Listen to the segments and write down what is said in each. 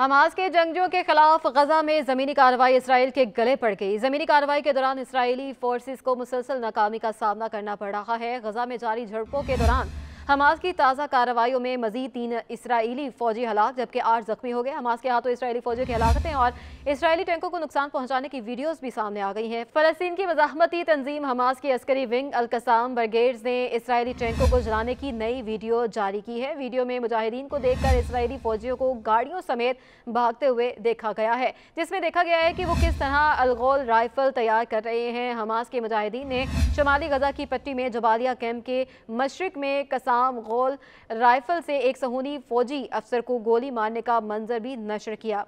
Hamas के जंगजों के खिलाफ गजा में ज़मीनी कार्रवाई इसराइल के गले पड़ गई जमीनी कार्रवाई के दौरान इसराइली फोर्सेस को मुसलसल नाकामी का सामना करना पड़ रहा है गजा में जारी झड़पों के दौरान हमास की ताज़ा कार्रवाइयों में मजीद तीन इसराइली फौजी हलाक जबकि आठ जख्मी हो गए हमास के हाथों इसराइली फौजियों की हलाकतें और इसराइली टैंकों को नुकसान पहुंचाने की वीडियोस भी सामने आ गई हैं फलस्तीन की मजामती तंजीम हमास की अस्करी विंग अलकसाम ब्रिगेड्स ने इसराइली टैंकों को जलाने की नई वीडियो जारी की है वीडियो में मुजाहिदीन को देखकर इसराइली फौजियों को गाड़ियों समेत भागते हुए देखा गया है जिसमें देखा गया है कि वो किस तरह अलगोल राइफल तैयार कर रहे हैं हमास के मुजाहिदीन ने शुमाली गजा की पट्टी में जबालिया कैम्प के मशरक में कसाम नाम गोल राइफल से एक सहूनी फौजी अफसर को गोली मारने का मंजर भी नशर किया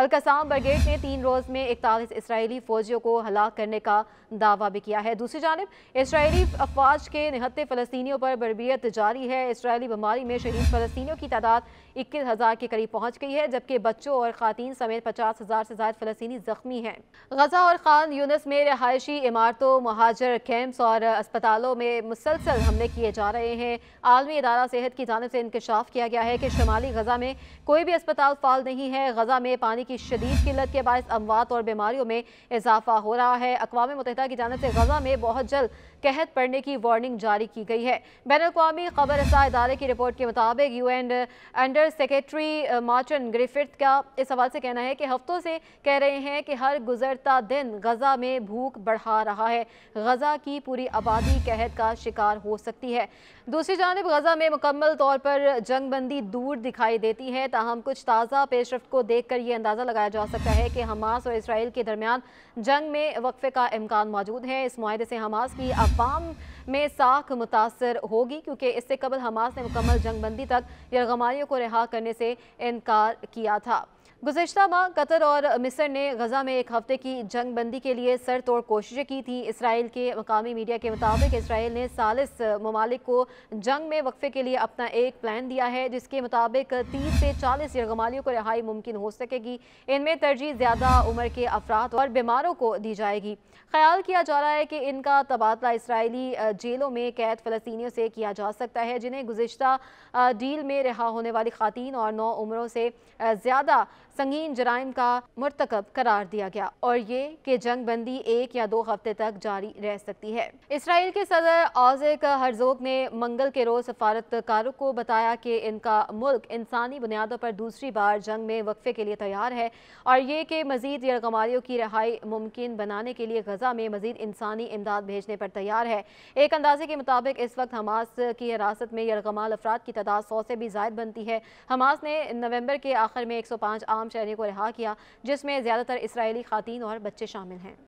अलकसाम ब्रिगेड ने तीन रोज़ में इकतालीस इसराइली फौजियों को हलाक करने का दावा भी किया है दूसरी जानब इसराइली अफवाज के निहत्ते फ़लस्तियों पर बरबियत जारी है इसराइली बीमारी में शहीद फ़लस्तियों की तादाद इक्कीस हज़ार के करीब पहुँच गई है जबकि बच्चों और खातन समेत पचास हज़ार से ज़्यादा फ़लस्तनी ज़ख्मी हैं गजा और खान यूनस में रहायशी इमारतों महाजर कैंप्स और अस्पतालों में मुसलसल हमले किए जा रहे हैं आलमी अदारा सेहत की जानब से इंकशाफ किया गया है कि शुमाली गजा में कोई भी अस्पताल फाल नहीं है गजा में पानी पानी की शदीद किल्लत के बायस अमवात और बीमारियों में इजाफा हो रहा है अकवा मुतहदा की जानब से गजा में बहुत जल्द कहत पड़ने की वार्निंग जारी की गई है बैन अवी खबर रसा इदारे की रिपोर्ट के मुताबिक U N under secretary Martin Griffith का इस हवाले से कहना है कि हफ्तों से कह रहे हैं कि हर गुजरता दिन गजा में भूख बढ़ा रहा है गजा की पूरी आबादी कहत का शिकार हो सकती है दूसरी जानब गजा में मुकम्मल तौर पर जंगबंदी दूर दिखाई देती है ताहम कुछ ताज़ा पेशरफ को देख कर ये अंदाजा अंदाज़ा लगाया जा सकता है कि हमास और इसराइल के दरमियान जंग में वक्फे का इम्कान मौजूद है इस माहे से हमास की अवाम में साख मुतासर होगी क्योंकि इससे कबल हमास ने मुकम्मल जंगबंदी तक यमारी को रिहा करने से इनकार किया था गुजशत माह कतर और मिस्र ने गजा में एक हफ्ते की जंग बंदी के लिए सर तोड़ कोशिशें की थी इसराइल के मकामी मीडिया के मुताबिक इसराइल ने सालिस ममालिक को जंग में वक्फे के लिए अपना एक प्लान दिया है जिसके मुताबिक तीस से चालीस यरगमालियों को रिहाई मुमकिन हो सकेगी इनमें तरजीह ज़्यादा उम्र के अफराद और बीमारों को दी जाएगी ख्याल किया जा रहा है कि इनका तबादला इसराइली जेलों में कैद फलस्तियों से किया जा सकता है जिन्हें गुजशत डील में रिहा होने वाली खातन और नौ उम्रों से ज़्यादा संगीन जराइम का मरतकब करार दिया गया और ये कि जंग बंदी एक या दो हफ्ते तक जारी रह सकती है इसराइल के सदर आजेक हरजोग ने मंगल के रोज सफारतकारों को बताया कि इनका मुल्क इंसानी बुनियादों पर दूसरी बार जंग में वक्फे के लिए तैयार है और ये कि मजीद यरगमारियों की रहाई मुमकिन बनाने के लिए गजा में मजीद इंसानी इमदाद भेजने पर तैयार है एक अंदाजे के मुताबिक इस वक्त हमास की हिरासत में यमाल अफराद की तादाद सौ से भी जायद बनती है हमास ने नवंबर के आखिर में एक सौ पाँच आम शहरी को रिहा किया जिसमें ज़्यादातर इसराइली खातन और बच्चे शामिल हैं